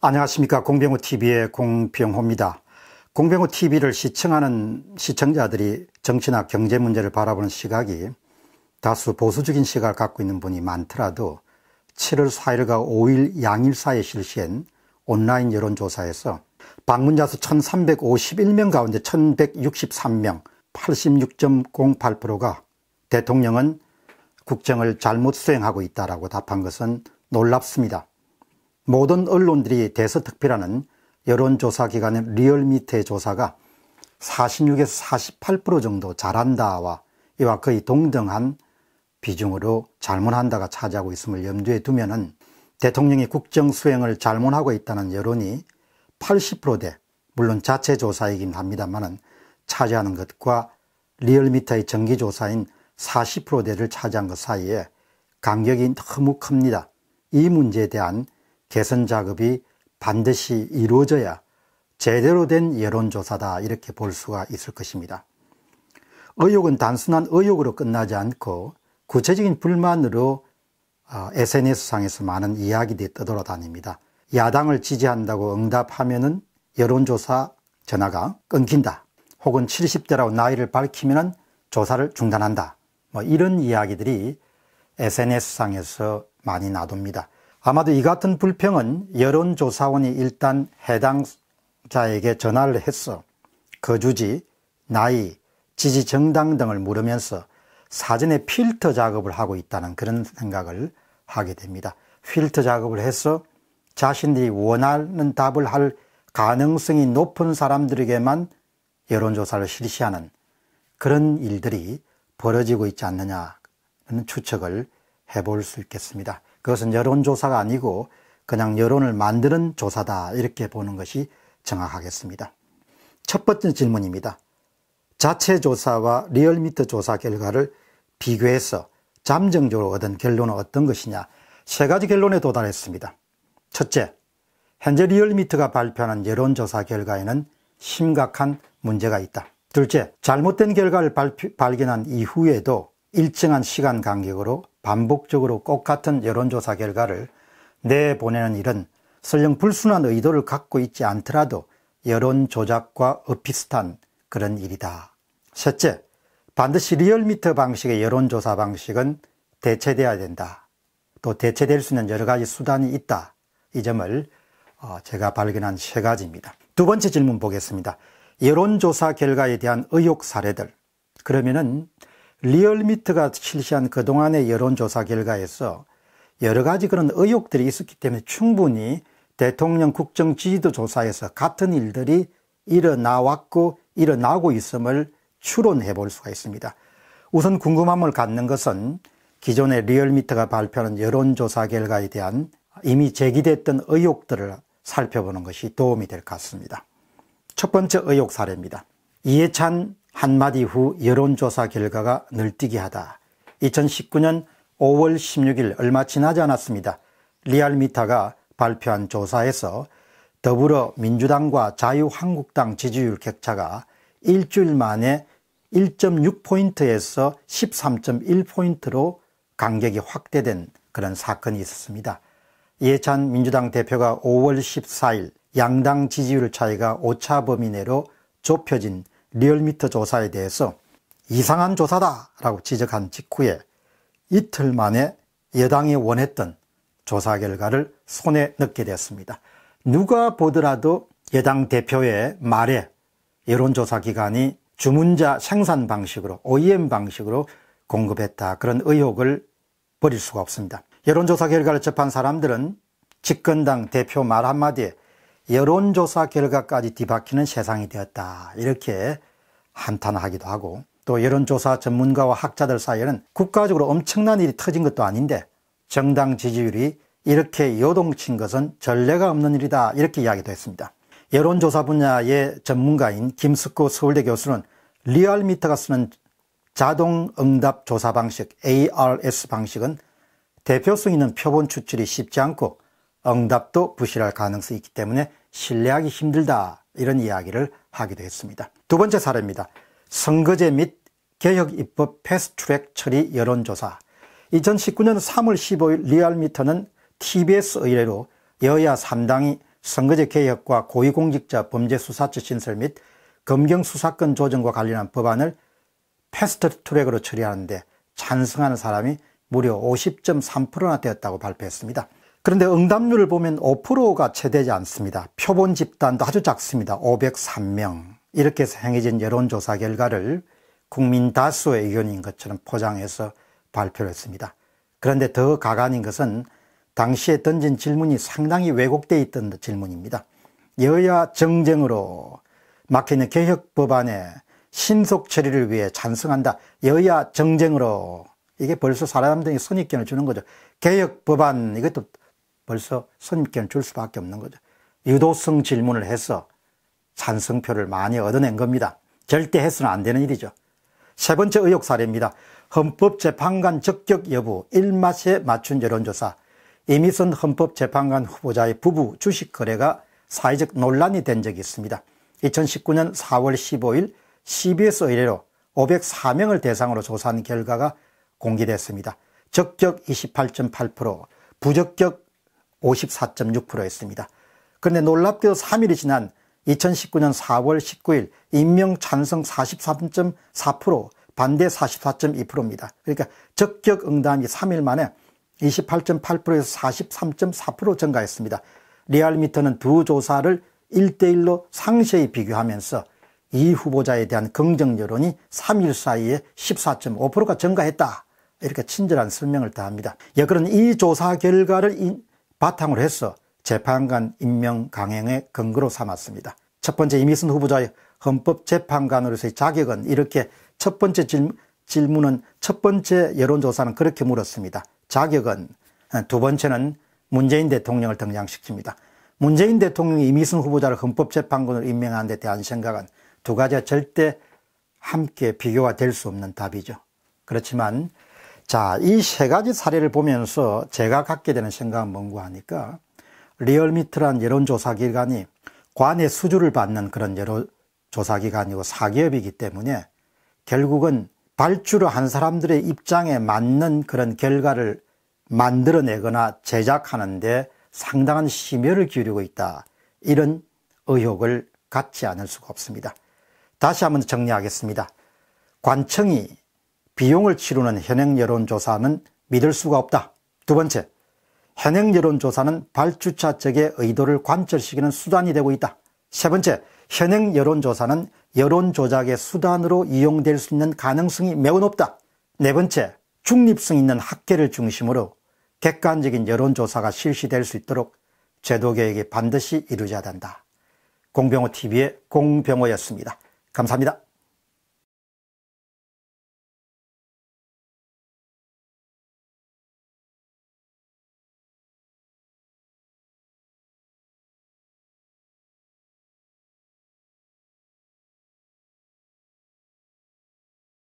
안녕하십니까 공병호TV의 공병호입니다. 공병호TV를 시청하는 시청자들이 정치나 경제 문제를 바라보는 시각이 다수 보수적인 시각을 갖고 있는 분이 많더라도 7월 4일과 5일 양일 사이에 실시한 온라인 여론조사에서 방문자 수 1351명 가운데 1163명 86.08%가 대통령은 국정을 잘못 수행하고 있다라고 답한 것은 놀랍습니다. 모든 언론들이 대서특필하는 여론조사기관인 리얼미터의 조사가 46에서 48% 정도 잘한다와 이와 거의 동등한 비중으로 잘못한다가 차지하고 있음을 염두에 두면은 대통령이 국정 수행을 잘못하고 있다는 여론이 80%대 물론 자체 조사이긴 합니다만은 차지하는 것과 리얼미터의 정기 조사인 40%대를 차지한 것 사이에 간격이 너무 큽니다. 이 문제에 대한 개선 작업이 반드시 이루어져야 제대로 된 여론조사다 이렇게 볼 수가 있을 것입니다. 의욕은 단순한 의욕으로 끝나지 않고 구체적인 불만으로 아, SNS상에서 많은 이야기들이 떠돌아다닙니다. 야당을 지지한다고 응답하면 여론조사 전화가 끊긴다. 혹은 70대라고 나이를 밝히면 조사를 중단한다. 뭐 이런 이야기들이 SNS상에서 많이 나돕니다. 아마도 이 같은 불평은 여론조사원이 일단 해당자에게 전화를 했어 그주지 나이, 지지 정당 등을 물으면서 사전에 필터 작업을 하고 있다는 그런 생각을 하게 됩니다. 필터 작업을 해서 자신들이 원하는 답을 할 가능성이 높은 사람들에게만 여론조사를 실시하는 그런 일들이 벌어지고 있지 않느냐는 추측을 해볼 수 있겠습니다. 그것은 여론조사가 아니고 그냥 여론을 만드는 조사다 이렇게 보는 것이 정확하겠습니다. 첫 번째 질문입니다. 자체 조사와 리얼미터 조사 결과를 비교해서 잠정적으로 얻은 결론은 어떤 것이냐 세 가지 결론에 도달했습니다. 첫째, 현재 리얼미터가 발표하는 여론조사 결과에는 심각한 문제가 있다. 둘째, 잘못된 결과를 발견한 이후에도 일정한 시간 간격으로 반복적으로 꼭 같은 여론조사 결과를 내보내는 일은 설령 불순한 의도를 갖고 있지 않더라도 여론 조작과 엇비슷한 그런 일이다. 셋째, 반드시 리얼미터 방식의 여론조사 방식은 대체돼야 된다. 또 대체될 수 있는 여러 가지 수단이 있다. 이 점을 어, 제가 발견한 세 가지입니다. 두 번째 질문 보겠습니다. 여론조사 결과에 대한 의혹 사례들. 그러면은 리얼미터가 실시한 그동안의 여론조사 결과에서 여러 가지 그런 의혹들이 있었기 때문에 충분히 대통령 국정 지지도 조사에서 같은 일들이 일어나왔고 일어나고 있음을 추론해 볼 수가 있습니다. 우선 궁금함을 갖는 것은 기존의 리얼미터가 발표하는 여론조사 결과에 대한 이미 제기됐던 의혹들을 살펴보는 것이 도움이 될 것 같습니다. 첫 번째 의혹 사례입니다. 이해찬 한마디 후 여론조사 결과가 널뛰기 하다. 2019년 5월 16일 얼마 지나지 않았습니다. 리얼미터가 발표한 조사에서 더불어 민주당과 자유한국당 지지율 격차가 일주일 만에 1.6포인트에서 13.1포인트로 간격이 확대된 그런 사건이 있었습니다. 예찬 민주당 대표가 5월 14일 양당 지지율 차이가 오차 범위 내로 좁혀진 리얼미터 조사에 대해서 이상한 조사다라고 지적한 직후에 이틀 만에 여당이 원했던 조사 결과를 손에 넣게 됐습니다. 누가 보더라도 여당 대표의 말에 여론조사 기관이 주문자 생산 방식으로 OEM 방식으로 공급했다 그런 의혹을 버릴 수가 없습니다. 여론조사 결과를 접한 사람들은 집권당 대표 말 한마디에 여론조사 결과까지 뒤바뀌는 세상이 되었다. 이렇게 한탄하기도 하고 또 여론조사 전문가와 학자들 사이에는 국가적으로 엄청난 일이 터진 것도 아닌데 정당 지지율이 이렇게 요동친 것은 전례가 없는 일이다. 이렇게 이야기도 했습니다. 여론조사 분야의 전문가인 김숙구 서울대 교수는 리얼미터가 쓰는 자동 응답 조사 방식 ARS 방식은 대표성 있는 표본 추출이 쉽지 않고 응답도 부실할 가능성이 있기 때문에 신뢰하기 힘들다 이런 이야기를 하기도 했습니다. 두 번째 사례입니다. 선거제 및 개혁 입법 패스트트랙 처리 여론조사 2019년 3월 15일 리얼미터는 TBS 의뢰로 여야 3당이 선거제 개혁과 고위공직자 범죄수사처 신설 및 검경수사권 조정과 관련한 법안을 패스트트랙으로 처리하는데 찬성하는 사람이 무려 50.3%나 되었다고 발표했습니다. 그런데 응답률을 보면 5%가 채 되지 않습니다. 표본 집단도 아주 작습니다. 503명. 이렇게 해서 행해진 여론조사 결과를 국민 다수의 의견인 것처럼 포장해서 발표를 했습니다. 그런데 더 가관인 것은 당시에 던진 질문이 상당히 왜곡되어 있던 질문입니다. 여야 정쟁으로 막혀있는 개혁법안의 신속 처리를 위해 찬성한다. 여야 정쟁으로. 이게 벌써 사람들이 선입견을 주는 거죠. 개혁법안, 이것도 벌써 선입견 줄 수밖에 없는 거죠. 유도성 질문을 해서 찬성표를 많이 얻어낸 겁니다. 절대 해서는 안 되는 일이죠. 세 번째 의혹 사례입니다. 헌법재판관 적격 여부 일맛에 맞춘 여론조사 이미선 헌법재판관 후보자의 부부 주식 거래가 사회적 논란이 된 적이 있습니다. 2019년 4월 15일 CBS 의뢰로 504명을 대상으로 조사한 결과가 공개됐습니다. 적격 28.8%, 부적격 54.6%였습니다. 그런데 놀랍게도 3일이 지난 2019년 4월 19일 임명 찬성 43.4% 반대 44.2%입니다. 그러니까 적격 응답이 3일 만에 28.8%에서 43.4% 증가했습니다. 리얼미터는 두 조사를 1대1로 상세히 비교하면서 이 후보자에 대한 긍정 여론이 3일 사이에 14.5%가 증가했다. 이렇게 친절한 설명을 다합니다. 예, 그런 이 조사 결과를 바탕으로 해서 재판관 임명 강행의 근거로 삼았습니다. 첫 번째 이미선 후보자의 헌법재판관으로서의 자격은 이렇게 첫 번째 질문은 첫 번째 여론조사는 그렇게 물었습니다. 자격은 두 번째는 문재인 대통령을 등장시킵니다. 문재인 대통령이 이미선 후보자를 헌법재판관으로 임명하는데 대한 생각은 두 가지가 절대 함께 비교가 될 수 없는 답이죠. 그렇지만 자, 이 세 가지 사례를 보면서 제가 갖게 되는 생각은 뭔가 하니까 리얼미터란 여론조사 기관이 관의 수주를 받는 그런 여론조사 기관이고 사기업이기 때문에 결국은 발주를 한 사람들의 입장에 맞는 그런 결과를 만들어내거나 제작하는데 상당한 심혈을 기울이고 있다. 이런 의혹을 갖지 않을 수가 없습니다. 다시 한번 정리하겠습니다. 관청이 비용을 치르는 현행 여론조사는 믿을 수가 없다. 두 번째, 현행 여론조사는 발주차 측의 의도를 관철시키는 수단이 되고 있다. 세 번째, 현행 여론조사는 여론조작의 수단으로 이용될 수 있는 가능성이 매우 높다. 네 번째, 중립성 있는 학계를 중심으로 객관적인 여론조사가 실시될 수 있도록 제도개혁이 반드시 이루어져야 된다. 공병호TV의 공병호였습니다. 감사합니다.